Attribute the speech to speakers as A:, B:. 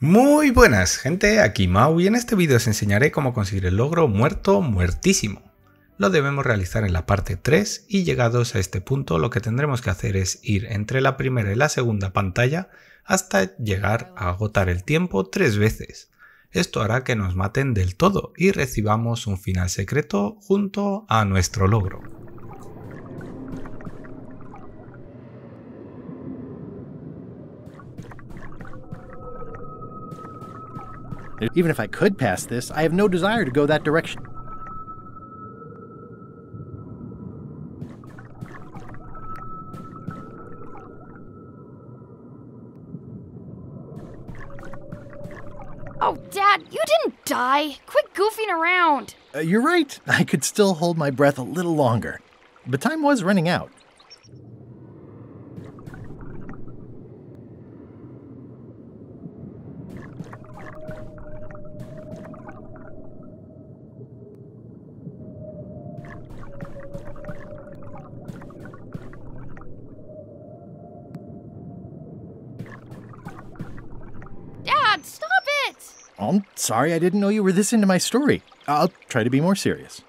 A: Muy buenas gente, aquí Mau y en este vídeo os enseñaré cómo conseguir el logro muerto muertísimo. Lo debemos realizar en la parte 3 y llegados a este punto lo que tendremos que hacer es ir entre la primera y la segunda pantalla hasta llegar a agotar el tiempo tres veces. Esto hará que nos maten del todo y recibamos un final secreto junto a nuestro logro.
B: Even if I could pass this, I have no desire to go that direction.
C: Oh, Dad, you didn't die. Quit goofing around.
B: Uh, you're right. I could still hold my breath a little longer. But time was running out.
D: stop it!
B: I'm sorry, I didn't know you were this into my story. I'll try to be more serious.